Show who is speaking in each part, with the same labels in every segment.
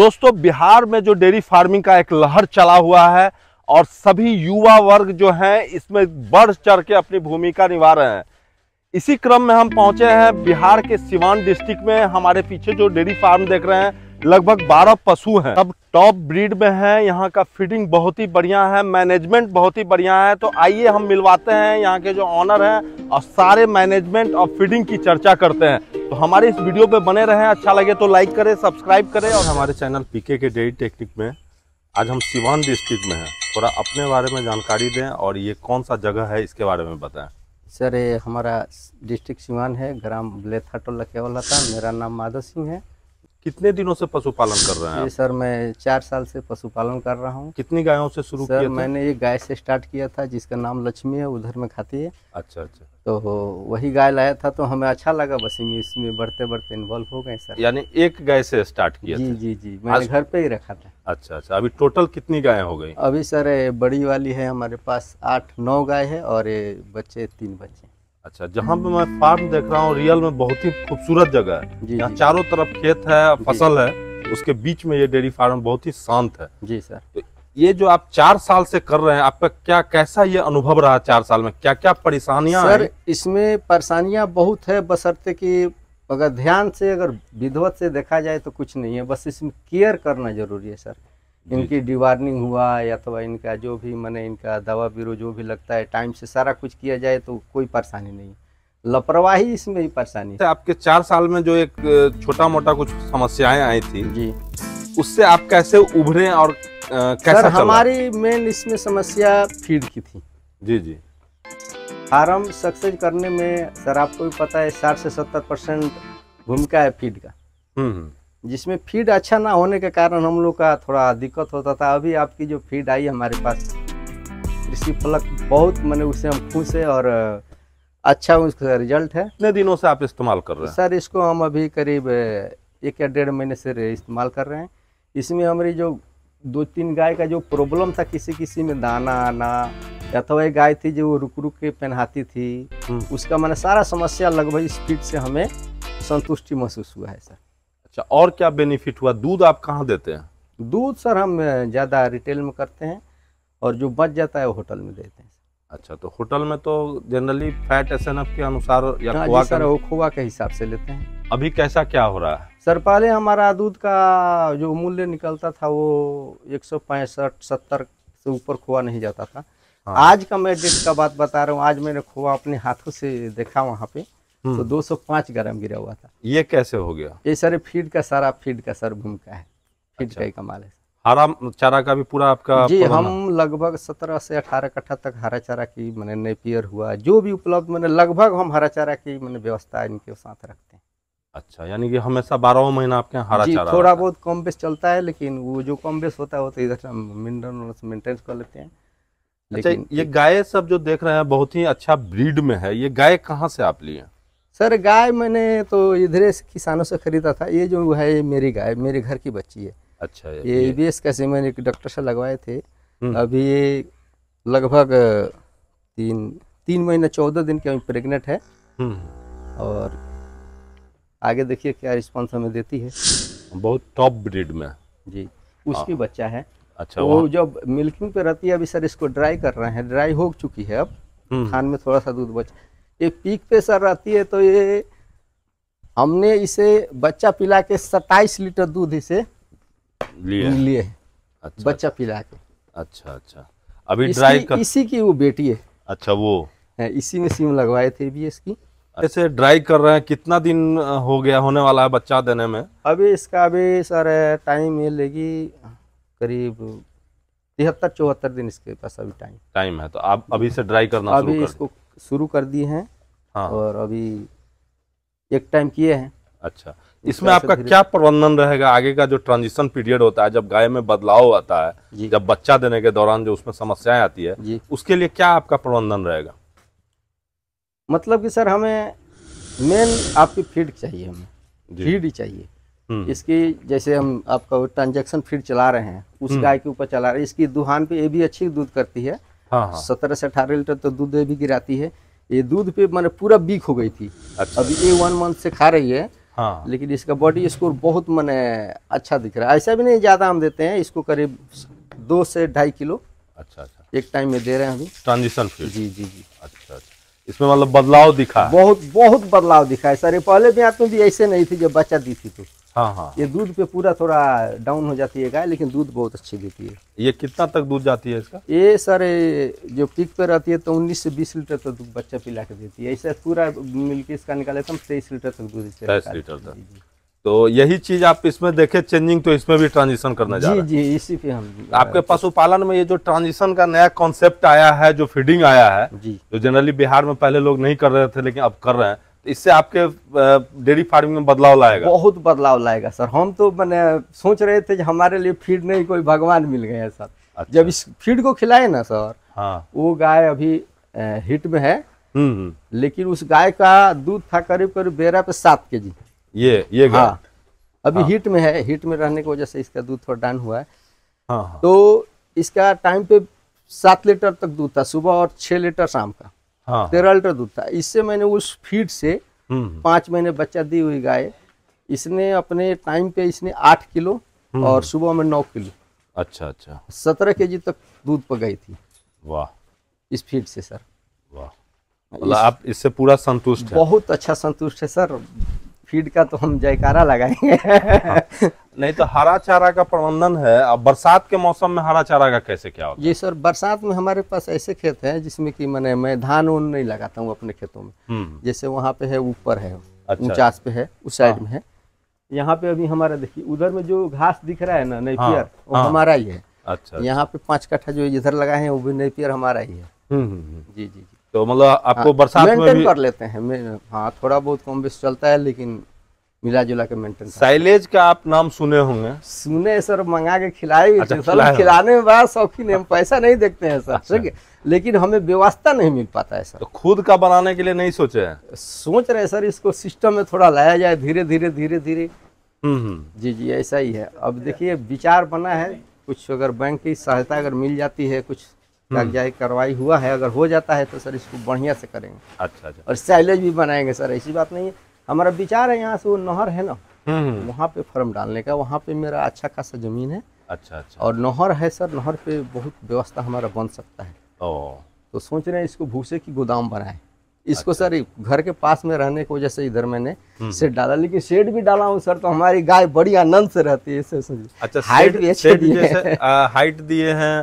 Speaker 1: दोस्तों बिहार में जो डेयरी फार्मिंग का एक लहर चला हुआ है और सभी युवा वर्ग जो हैं इसमें बढ़ चढ़ के अपनी भूमिका निभा रहे हैं इसी क्रम में हम पहुंचे हैं बिहार के सिवान डिस्ट्रिक्ट में हमारे पीछे जो डेयरी फार्म देख रहे हैं लगभग 12 पशु हैं अब टॉप ब्रीड में है यहाँ का फीडिंग बहुत ही बढ़िया है मैनेजमेंट बहुत ही बढ़िया है तो आइए हम मिलवाते हैं यहाँ के जो ऑनर हैं और सारे मैनेजमेंट और फीडिंग की चर्चा करते हैं तो हमारे इस वीडियो पे बने रहें अच्छा लगे तो लाइक करें सब्सक्राइब करें और हमारे चैनल पीके के डेयरी टेक्निक में आज हम सिवान डिस्ट्रिक्ट में हैं थोड़ा अपने बारे में जानकारी दें और ये कौन सा जगह है इसके बारे में बताएं
Speaker 2: सर ये हमारा डिस्ट्रिक्ट सिवान है ग्राम बलेथा टोला केवला था मेरा नाम माधव सिंह है कितने दिनों से
Speaker 1: पशुपालन कर रहे हैं जी
Speaker 2: सर मैं चार साल से पशुपालन कर रहा हूँ कितनी गायों से शुरू किया मैंने एक गाय से स्टार्ट किया था जिसका नाम लक्ष्मी है उधर में खाती है
Speaker 1: अच्छा अच्छा तो
Speaker 2: वही गाय लाया था तो हमें अच्छा लगा बस इसमें बढ़ते बढ़ते इन्वॉल्व हो गए सर
Speaker 1: यानी एक गाय से स्टार्ट किया जी जी जी मैंने घर पे ही रखा था अच्छा अच्छा अभी टोटल कितनी गाय हो गई
Speaker 2: अभी सर बड़ी वाली है हमारे
Speaker 1: पास आठ नौ गाय है और बच्चे तीन बच्चे अच्छा जहाँ पे मैं फार्म देख रहा हूँ रियल में बहुत ही खूबसूरत जगह है यहाँ चारों तरफ खेत है फसल है उसके बीच में ये डेयरी फार्म बहुत ही शांत है जी सर तो ये जो आप चार साल से कर रहे हैं आपका क्या कैसा ये अनुभव रहा चार साल में क्या क्या परेशानियां सर
Speaker 2: इसमें परेशानियां बहुत है बसरते कि अगर ध्यान से अगर विधवत से देखा जाए तो कुछ नहीं है बस इसमें केयर करना जरूरी है सर इनकी डिवार्निंग हुआ या तो इनका जो भी मैंने इनका दवा बीरो जो भी लगता है टाइम से सारा कुछ किया जाए तो कोई परेशानी नहीं लापरवाही इसमें ही
Speaker 1: परेशानी आपके चार साल में जो एक छोटा मोटा कुछ समस्याएं आई थी जी उससे आप कैसे उभरे और कैसा हमारी
Speaker 2: मेन इसमें समस्या
Speaker 1: फीड की थी जी जी
Speaker 2: फार्म सक्सेस करने में सर आपको भी पता है साठ से सत्तर परसेंट भूमिका है फीड का हम्म, हम्म। जिसमें फीड अच्छा ना होने के कारण हम लोग का थोड़ा दिक्कत होता था अभी आपकी जो फीड आई हमारे पास कृषि फलक बहुत मैंने उससे हम खुश है और अच्छा उसका रिजल्ट है
Speaker 1: कितने दिनों से आप इस्तेमाल कर रहे हैं
Speaker 2: सर इसको हम अभी करीब एक या डेढ़ महीने से इस्तेमाल कर रहे हैं इसमें हमारी जो दो तीन गाय का जो प्रॉब्लम था किसी किसी में दाना आना या तो वही गाय थी जो वो रुक रुक के पहनाती थी हम्म। उसका मैंने सारा समस्या लगभग इस फीड से हमें संतुष्टि महसूस हुआ है सर अच्छा और क्या बेनिफिट हुआ दूध आप कहाँ देते हैं दूध सर हम ज़्यादा रिटेल में करते हैं और जो बच जाता है वो होटल में
Speaker 1: देते हैं अच्छा तो होटल में तो जनरली फैट एस के अनुसार या हाँ खोआ सर वो खोआ के हिसाब से लेते हैं अभी कैसा क्या हो रहा है
Speaker 2: सर पहले हमारा दूध का जो मूल्य निकलता था वो एक सौ पैंसठ सत्तर से ऊपर खोआ नहीं जाता था हाँ। आज का मैं डेट का बात बता रहा हूँ आज मैंने खोआ अपने हाथों से देखा वहाँ पे तो 205 हम्म। ग्राम गिरा हुआ था
Speaker 1: ये कैसे हो गया
Speaker 2: ये सर फीड का सारा फीड का सर भूमिका है
Speaker 1: फीड अच्छा। का ही कमाल है हरा चारा का भी पूरा आपका जी हम
Speaker 2: लगभग सत्रह से अठारह कट्ठा तक हरा चारा की मैंने नेपियर हुआ जो भी उपलब्ध मैंने लगभग हम हरा चारा की मैंने व्यवस्था इनके साथ रखते हैं
Speaker 1: अच्छा यानी कि हमेशा बारह महीना आपके यहाँ हरा चारा थोड़ा
Speaker 2: बहुत कम बेस चलता है लेकिन वो जो कम बेस होता है वो तो इधर मेंटेनेंस कर लेते हैं
Speaker 1: अच्छा ये गाय सब जो देख रहे हैं बहुत ही अच्छा ब्रीड में है ये गाय कहाँ से आप लिए सर
Speaker 2: गाय मैंने तो इधर से किसानों से खरीदा था ये जो है ये मेरी गाय मेरे घर की बच्ची है अच्छा ये ई बी एस का सीमेंट एक डॉक्टर से लगवाए थे हम्म। अभी ये लगभग तीन तीन महीने चौदह दिन के प्रेग्नेंट है हम्म। और आगे देखिए क्या रिस्पॉन्स हमें देती है बहुत टॉप ब्रीड में जी उसकी हाँ। बच्चा है अच्छा वो जब मिल्किंग पे रहती है अभी सर इसको ड्राई कर रहे हैं ड्राई हो चुकी है अब हम्म। खान में थोड़ा सा दूध बचा ये पीक पे सर रहती है तो ये हमने इसे बच्चा पिला के सत्ताईस लीटर दूध इसे
Speaker 1: लिए लिए
Speaker 2: अच्छा,
Speaker 1: बच्चा पिला के अच्छा अच्छा अभी ड्राई कर... इसी की वो बेटी है अच्छा वो है, हाँ, इसी में सिम लगवाए थे भी इसकी ऐसे ड्राई कर रहे हैं कितना दिन हो गया होने वाला है बच्चा देने में
Speaker 2: अभी इसका अभी सर टाइम मिलेगी करीब तिहत्तर चौहत्तर दिन इसके पास अभी टाइम
Speaker 1: टाइम है तो आप अभी से ड्राई करना अभी शुरू कर इसको शुरू कर दिए हैं हाँ। और अभी
Speaker 2: एक टाइम किए हैं अच्छा इसमें आपका क्या
Speaker 1: प्रबंधन रहेगा आगे का जो ट्रांजिशन पीरियड होता है जब गाय में बदलाव आता है जब बच्चा देने के दौरान जो उसमें समस्याएं आती है उसके लिए क्या आपका प्रबंधन रहेगा
Speaker 2: मतलब कि सर हमें मेन आपकी फीड चाहिए हमें फीड ही चाहिए हम्म। इसकी जैसे हम आपका ट्रांजेक्शन फीड चला रहे हैं उस हम्म। गाय के ऊपर चला रहे हैं इसकी दुहान पे ये भी अच्छी दूध करती है हाँ, हाँ। सत्रह से अठारह लीटर तो दूध अभी गिराती है ये दूध पे मैंने पूरा वीक हो गई थी अच्छा। अभी ये वन मंथ से खा रही है हाँ। लेकिन इसका बॉडी स्कोर बहुत मैंने अच्छा दिख रहा है ऐसा भी नहीं ज़्यादा हम देते हैं इसको करीब दो से ढाई किलो अच्छा अच्छा एक टाइम में दे रहे हैं अभी
Speaker 1: ट्रांजिशन जी जी जी अच्छा अच्छा इसमें मतलब बदलाव दिखा
Speaker 2: बहुत बहुत बदलाव दिखा है सर पहले भी आते भी ऐसे नहीं थी जब बच्चा दी थी तो हाँ हाँ ये हाँ। दूध पे पूरा थोड़ा डाउन हो जाती है गाय लेकिन दूध बहुत अच्छी देती है
Speaker 1: ये कितना तक दूध जाती है इसका ये सर जो
Speaker 2: पीक पे रहती है तो 19 से 20 लीटर तक बच्चा पिला के देती है
Speaker 1: ऐसा पूरा मिल्क इसका निकाले तो हम तेईस लीटर तक दूध लीटर तक तो यही चीज आप इसमें देखे चेंजिंग तो इसमें भी ट्रांजिशन करना जी, जी इसी पे हम आपके पशुपालन में ये जो ट्रांजिशन का नया कॉन्सेप्ट आया है जो फीडिंग आया है जी जो जनरली बिहार में पहले लोग नहीं कर रहे थे लेकिन अब कर रहे हैं इससे आपके डेयरी फार्मिंग में बदलाव लाएगा
Speaker 2: बहुत बदलाव लाएगा सर हम तो मैंने सोच रहे थे हमारे लिए फीड नहीं कोई भगवान मिल गए हैं सर अच्छा। जब इस फीड को खिलाए ना सर हाँ। वो गाय अभी हिट में है हम्म, हम्म। लेकिन उस गाय का दूध था करीब करीब बेरा पे सात के जी
Speaker 1: ये ये गाय हाँ।
Speaker 2: अभी हाँ। हिट में है हिट में रहने की वजह से इसका दूध थोड़ा डाउन हुआ है हाँ।, हाँ। तो इसका टाइम पे सात लीटर तक दूध था सुबह और छह लीटर शाम का हाँ। तेरह लीटर दूध था इससे मैंने उस फीड से हम्म। पांच महीने बच्चा दी हुई गाय इसने अपने टाइम पे इसने आठ किलो हम्म। और सुबह में नौ किलो अच्छा अच्छा सत्रह के जी तक दूध पक गई थी
Speaker 1: वाह इस फीड से सर वाह मतलब इस, आप इससे पूरा संतुष्ट
Speaker 2: बहुत अच्छा संतुष्ट है सर फीड का तो हम जयकारा लगाएंगे
Speaker 1: हाँ। नहीं तो हरा चारा का प्रबंधन है अब बरसात के मौसम में हरा चारा का कैसे क्या होता है जी सर बरसात में हमारे पास ऐसे
Speaker 2: खेत हैं जिसमें कि मैंने मैं धान उन नहीं लगाता हूँ अपने खेतों में हम्म। जैसे वहाँ पे है ऊपर है
Speaker 1: उचास अच्छा। पे है उस साइड हाँ। में
Speaker 2: है यहाँ पे अभी हमारा देखिए उधर में जो घास दिख रहा है ना नई पियर हाँ। वो हाँ। हमारा ही है अच्छा, अच्छा। यहाँ पे पांच कट्ठा जो इधर लगाए हैं वो भी नई पियर हमारा ही है हम्म,
Speaker 1: हम्म, जी जी जी तो मतलब आपको हाँ, बरसात में भी कर
Speaker 2: लेते हैं हाँ थोड़ा बहुत कम बेस चलता है लेकिन मिला जुला के मेंटेन
Speaker 1: साइलेज का आप नाम सुने होंगे सुने
Speaker 2: सर मंगा के खिलाए अच्छा, सर खिलाने में बड़ा शौकीन है हम अच्छा। पैसा नहीं देखते हैं सर अच्छा। ठीक है लेकिन हमें व्यवस्था नहीं मिल पाता है सर तो खुद का बनाने के लिए नहीं सोचे हैं सोच रहे सर इसको सिस्टम में थोड़ा लाया जाए धीरे धीरे धीरे धीरे हम्म, हम्म। जी जी ऐसा ही है अब देखिए विचार बना है कुछ अगर बैंक की सहायता अगर मिल जाती है कुछ कागजाई हम्म। कार्रवाई हुआ है अगर हो जाता है तो सर इसको बढ़िया से करेंगे अच्छा अच्छा और साइलेज भी बनाएंगे सर ऐसी बात नहीं है हमारा विचार है यहाँ से वो नहर है ना हम्म, हम्म। वहाँ पे फर्म डालने का वहाँ पे मेरा अच्छा खासा जमीन है अच्छा अच्छा और नहर है सर नहर पे बहुत व्यवस्था हमारा बन सकता है
Speaker 1: तो
Speaker 2: सोच रहे हैं इसको भूसे की गोदाम बनाए इसको अच्छा। सर घर के पास में रहने की वजह से इधर मैंने शेड डाला लेकिन शेड भी डाला हूँ सर तो हमारी गाय बड़ी आनंद से रहती है
Speaker 1: अच्छा हाइट भी हाइट दिए हैं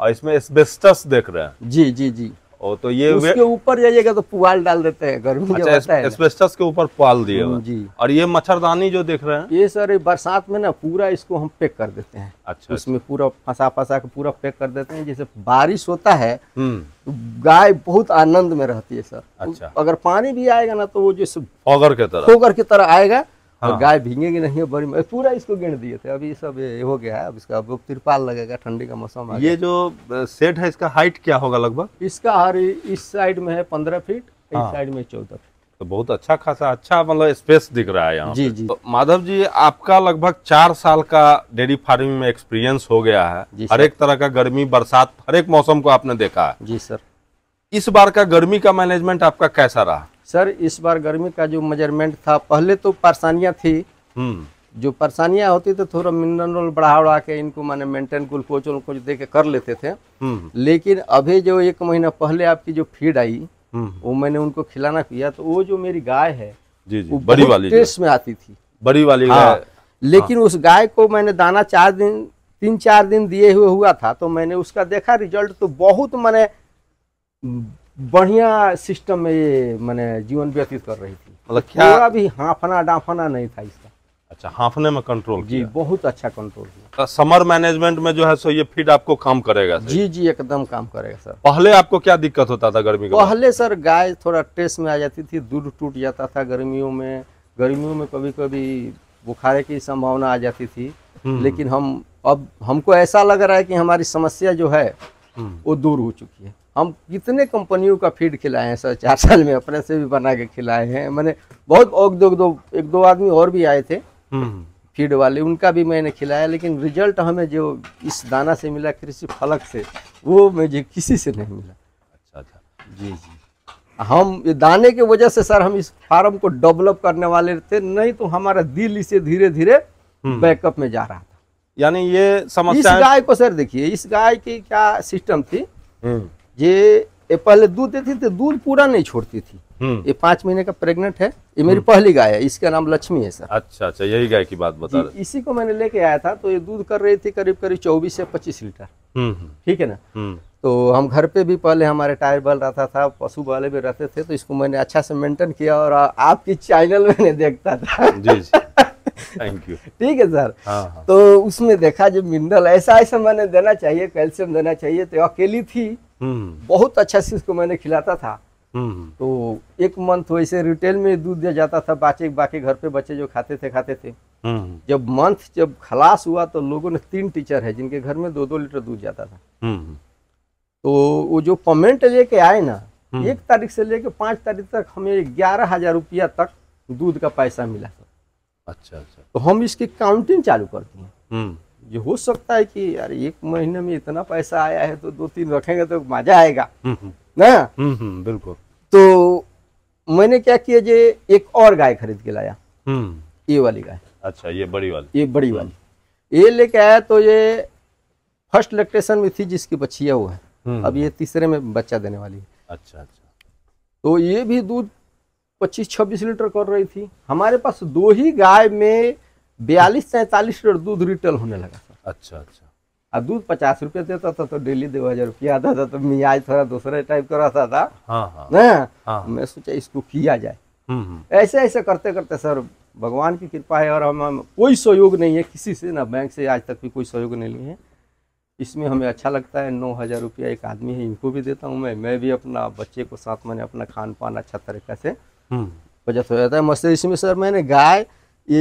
Speaker 1: और इसमें एस्बेस्टस देख रहे हैं जी जी जी ओ तो ये उसके
Speaker 2: ऊपर जाइएगा तो पुआल डाल देते हैं गर्मी अच्छा, है
Speaker 1: एस्बेस्टस के ऊपर पुआल दिए जी और ये मच्छरदानी जो देख रहे हैं ये सर बरसात में ना पूरा इसको हम पैक कर देते हैं
Speaker 2: अच्छा इसमें अच्छा। पूरा फंसा फंसा के पूरा पैक कर देते हैं जैसे बारिश होता है हम्म। तो गाय बहुत आनंद में रहती है सर अच्छा अगर पानी भी आएगा ना तो वो जैसे
Speaker 1: फोगर की तरह फोगर
Speaker 2: की तरह आएगा हाँ। और गाय भींगेगी नहीं है बड़ी पूरा इसको गिर दिए थे अभी सब ये हो गया है अब इसका अब तिरपाल लगेगा ठंडी का मौसम ये
Speaker 1: जो सेट है इसका हाइट क्या होगा लगभग
Speaker 2: इसका हर इस साइड में है पंद्रह फीट इस साइड हाँ। में चौदह फीट
Speaker 1: तो बहुत अच्छा खासा अच्छा मतलब स्पेस दिख रहा है यहाँ जी जी तो माधव जी आपका लगभग चार साल का डेयरी फार्मिंग में एक्सपीरियंस हो गया है हर एक तरह का गर्मी बरसात हर एक मौसम को आपने देखा है जी सर इस बार का गर्मी का मैनेजमेंट आपका कैसा रहा
Speaker 2: सर इस बार गर्मी का जो मेजरमेंट था पहले तो परेशानियाँ थी हम्म। जो परेशानियाँ होती थी थोड़ा मिनरल बढ़ा बढ़ा के इनको माने मेंटेन ग्लूकोज उनको दे के कर लेते थे
Speaker 1: हम्म।
Speaker 2: लेकिन अभी जो एक महीना पहले आपकी जो फीड आई हम्म। वो मैंने उनको खिलाना पिया तो वो जो मेरी गाय है
Speaker 1: जी जी बड़ी वाली टेस्ट में आती थी बड़ी वाली हाँ।, हाँ, लेकिन हाँ।
Speaker 2: उस गाय को मैंने दाना चार दिन तीन चार दिन दिए हुए हुआ था तो मैंने उसका देखा रिजल्ट तो बहुत मैंने बढ़िया सिस्टम में ये मैंने जीवन व्यतीत
Speaker 1: कर रही थी मतलब क्या
Speaker 2: भी हाँफना डांफना नहीं था इसका
Speaker 1: अच्छा हाँफने में कंट्रोल जी
Speaker 2: बहुत अच्छा कंट्रोल
Speaker 1: समर मैनेजमेंट में जो है सो ये फीड आपको काम करेगा सर। जी जी एकदम काम करेगा सर पहले आपको क्या दिक्कत होता था गर्मी का
Speaker 2: पहले सर गाय थोड़ा टेस्ट में आ जाती थी दूध टूट जाता था गर्मियों में गर्मियों में कभी कभी बुखारे की संभावना आ जाती थी हम्म। लेकिन हम अब हमको ऐसा लग रहा है कि हमारी समस्या जो है वो दूर हो चुकी है हम कितने कंपनियों का फीड खिलाए हैं सर चार साल में अपने से भी बना के खिलाए हैं मैंने बहुत और दो, दो एक दो आदमी और भी आए थे हम्म। फीड वाले उनका भी मैंने खिलाया लेकिन रिजल्ट हमें जो इस दाना से मिला कृषि फलक से वो मुझे किसी से नहीं मिला
Speaker 1: अच्छा अच्छा जी जी
Speaker 2: हम ये दाने के वजह से सर हम इस फार्म को डेवलप करने वाले थे नहीं तो हमारा दिल इसे धीरे धीरे हम्म। बैकअप में जा रहा था यानी ये समस्या इस गाय को सर देखिए इस गाय की क्या सिस्टम थी हम्म। ये पहले दूध देती थी तो दूध पूरा नहीं छोड़ती थी हम्म। ये पांच महीने का प्रेग्नेंट है ये मेरी हम्म। पहली गाय है इसका नाम लक्ष्मी है
Speaker 1: सर अच्छा अच्छा यही गाय की बात बता रहे
Speaker 2: इसी को मैंने लेके आया था तो ये दूध कर रही थी करीब करीब चौबीस से पच्चीस लीटर ठीक है ना तो हम घर पे भी पहले हमारे टायर बल रहता था पशु वाले भी रहते थे तो इसको मैंने अच्छा से मेंटेन किया और आपकी चैनल में देखता था जी
Speaker 1: जी थैंक यू
Speaker 2: ठीक है सर हाँ, हाँ। तो उसमें देखा जो मिनरल ऐसा ऐसा मैंने देना चाहिए कैल्शियम देना चाहिए तो अकेली थी हम्म। बहुत अच्छा से उसको मैंने खिलाता था हम्म। तो एक मंथ वैसे रिटेल में दूध दिया जाता था बाकी बाकी घर पे बच्चे जो खाते थे खाते थे हम्म। जब मंथ जब खलास हुआ तो लोगों ने तीन टीचर है जिनके घर में दो दो लीटर दूध जाता था तो वो जो पेमेंट लेके आए ना एक तारीख से लेके पांच तारीख तक हमें ग्यारह हजार रुपया तक दूध का पैसा मिला था अच्छा अच्छा तो हम इसकी काउंटिंग चालू करते हैं
Speaker 1: हम्म। ये
Speaker 2: हो सकता है कि यार एक महीने में इतना पैसा आया है तो दो तीन रखेंगे तो मजा आएगा
Speaker 1: हम्म, हम्म। ना बिल्कुल
Speaker 2: तो मैंने क्या किया जे एक और गाय खरीद के लाया ये वाली गाय
Speaker 1: अच्छा ये बड़ी वाली
Speaker 2: ये बड़ी वाली ये लेके आया तो ये फर्स्ट लेक्टेशन में थी जिसकी बच्चिया वो
Speaker 1: है अब
Speaker 2: ये तीसरे में बच्चा देने वाली है अच्छा अच्छा तो ये भी दूध पच्चीस छब्बीस लीटर कर रही थी हमारे पास दो ही गाय में बयालीस सैंतालीस लीटर दूध रिटेल होने लगा सर अच्छा अच्छा और दूध पचास रुपये देता था तो डेली दो हजार रुपया आता था तो मियाज थोड़ा दूसरे टाइप का रहता था
Speaker 1: हाँ, हाँ,
Speaker 2: हाँ, मैं सोचा इसको किया जाए हम्म, हम्म। ऐसे ऐसे करते करते सर भगवान की कृपा है और हम, कोई सहयोग नहीं है किसी से ना बैंक से आज तक भी कोई सहयोग नहीं लिए है इसमें हमें अच्छा लगता है नौ हज़ार रुपया एक आदमी है इनको भी देता हूँ मैं मैं भी अपना बच्चे को साथ मैंने अपना खान पान अच्छा तरीका से
Speaker 1: बचत हम्म।
Speaker 2: हो जाता है मस्त इसमें सर मैंने गाय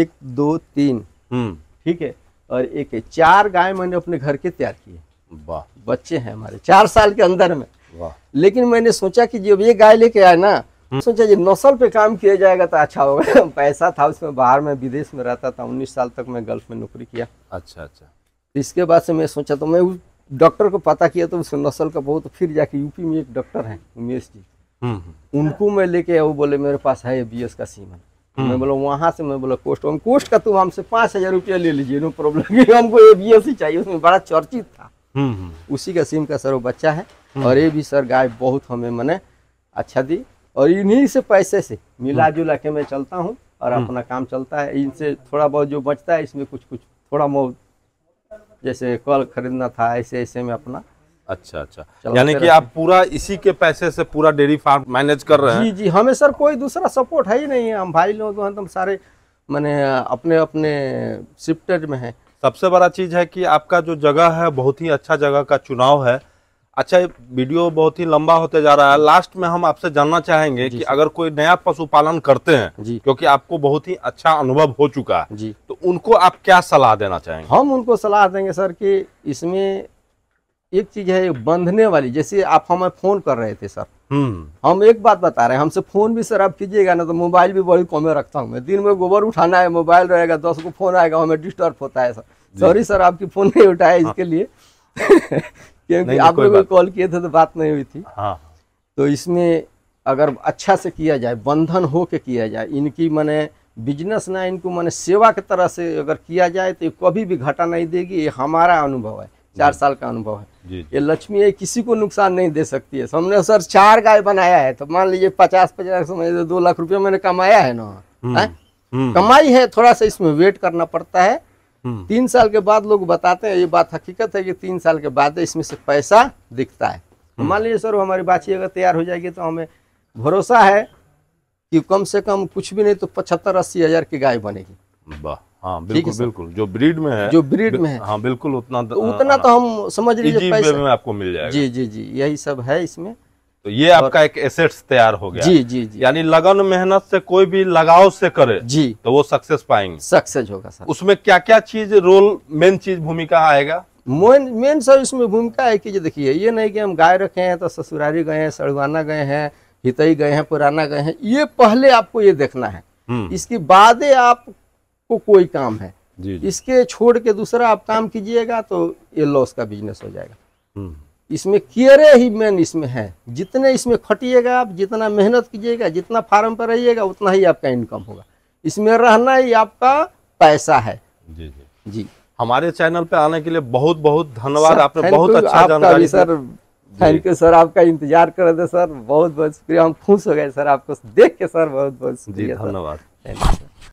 Speaker 2: एक दो तीन हम्म। ठीक है और एक है चार गाय मैंने अपने घर के तैयार किए वाह बच्चे हैं हमारे चार साल के अंदर में वाह लेकिन मैंने सोचा कि जब ये गाय लेके आए ना हम्म। सोचा जब नस्ल पे काम किया जाएगा तो अच्छा होगा पैसा था उसमें बाहर में विदेश में रहता था उन्नीस साल तक मैं गल्फ में नौकरी किया अच्छा अच्छा इसके बाद से मैं सोचा तो मैं उस डॉक्टर को पता किया तो उस नस्ल का बहुत फिर जाके यूपी में एक डॉक्टर हैं उमेश जी उनको मैं लेके वो बोले मेरे पास है बी एस का सिम हम्म। मैं बोला वहां से मैं बोला कोस्ट कोस्ट का तुम तो हमसे पाँच हजार रुपया ले लीजिए नो प्रॉब्लम हमको ए बी एस ही चाहिए उसमें बड़ा चर्चित था हम्म, हम्म। उसी का सिम का सर वो बच्चा है और ये भी सर गाय बहुत हमें मैंने अच्छा दी और इन्हीं से पैसे से मिला जुला के मैं चलता हूँ और अपना काम चलता है इनसे थोड़ा बहुत जो बचता है इसमें कुछ कुछ थोड़ा बहुत
Speaker 1: जैसे कल खरीदना था ऐसे ऐसे में अपना अच्छा अच्छा यानी कि आप पूरा इसी के पैसे से पूरा डेयरी फार्म मैनेज कर रहे हैं जी
Speaker 2: जी हमें सर कोई दूसरा सपोर्ट है ही नहीं है हम भाई लोग तो
Speaker 1: हम सारे मैंने अपने अपने शिफ्टेड में हैं सबसे बड़ा चीज़ है कि आपका जो जगह है बहुत ही अच्छा जगह का चुनाव है अच्छा वीडियो बहुत ही लंबा होते जा रहा है लास्ट में हम आपसे जानना चाहेंगे कि अगर कोई नया पशुपालन करते हैं क्योंकि आपको बहुत ही अच्छा अनुभव हो चुका है जी तो उनको आप क्या सलाह देना चाहेंगे हम उनको सलाह देंगे सर कि इसमें एक चीज है बंधने वाली जैसे आप हमें फोन कर
Speaker 2: रहे थे सर हम्म। हम एक बात बता रहे हैं हमसे फोन भी सर आप कीजिएगा ना तो मोबाइल भी बड़ी कमे रखता हूँ मैं दिन में गोबर उठाना है मोबाइल रहेगा दस तो को फोन आएगा हमें डिस्टर्ब होता है सर सॉरी सर आपकी फोन नहीं उठाया हाँ। इसके लिए क्योंकि आप लोग कॉल किए थे तो बात नहीं हुई थी हाँ। तो इसमें अगर अच्छा से किया जाए बंधन हो के किया जाए इनकी मैंने बिजनेस ना इनको मैंने सेवा की तरह से अगर किया जाए तो कभी भी घाटा नहीं देगी ये हमारा अनुभव है चार साल का अनुभव है ये लक्ष्मी किसी को नुकसान नहीं दे सकती है हमने सर चार गाय बनाया है तो मान लीजिए पचास पचास समझ दो लाख रुपया मैंने कमाया है ना हम्म, हम्म। कमाई है थोड़ा सा इसमें वेट करना पड़ता है हम्म। तीन साल के बाद लोग बताते हैं ये बात हकीकत है कि तीन साल के बाद इसमें से पैसा दिखता है तो मान लीजिए सर हमारी बाछी अगर तैयार हो जाएगी तो हमें भरोसा है कि कम से कम कुछ भी नहीं तो पचहत्तर अस्सी हजार की गाय बनेगी
Speaker 1: वाह हाँ बिल्कुल बिल्कुल जो ब्रीड में है जो ब्रीड में है हाँ बिल्कुल उतना तो हाँ, उतना हाँ। तो
Speaker 2: हम समझ लीजिए में
Speaker 1: आपको मिल जाएगा जी जी जी यही सब है इसमें तो ये और, आपका एक एसेट्स तैयार हो गया जी जी जी यानी लगन मेहनत से कोई भी लगाव से करे जी तो वो सक्सेस पाएंगे सक्सेस होगा सर उसमें क्या क्या चीज रोल मेन चीज भूमिका
Speaker 2: आएगा मेन मेन सर इसमें भूमिका है की देखिये ये नहीं की हम गाय रखे हैं तो ससुरारी गए हैं सड़वाना गए हैं हितई गए हैं पुराना गए हैं ये पहले आपको ये देखना है हम्म। इसके बाद आप आपको कोई काम है जी जी। इसके छोड़ के दूसरा आप काम कीजिएगा तो ये लॉस का बिजनेस हो जाएगा हम्म। इसमें केयरे ही मेन इसमें है जितने इसमें खटिएगा आप जितना मेहनत कीजिएगा जितना फार्म पर रहिएगा उतना ही आपका इनकम होगा इसमें रहना ही आपका पैसा है
Speaker 1: जी जी जी हमारे चैनल पे आने के लिए बहुत बहुत धन्यवाद आपने बहुत अच्छा जानकारी सर थैंक यू
Speaker 2: सर आपका इंतजार कर रहे थे सर बहुत बहुत शुक्रिया हम खुश हो गए सर आपको देख के सर बहुत बहुत शुक्रिया
Speaker 1: धन्यवाद